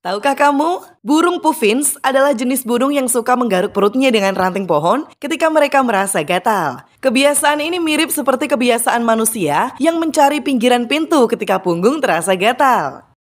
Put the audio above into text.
Tahukah kamu, burung puffins adalah jenis burung yang suka menggaruk perutnya dengan ranting pohon ketika mereka merasa gatal. Kebiasaan ini mirip seperti kebiasaan manusia yang mencari pinggiran pintu ketika punggung terasa gatal.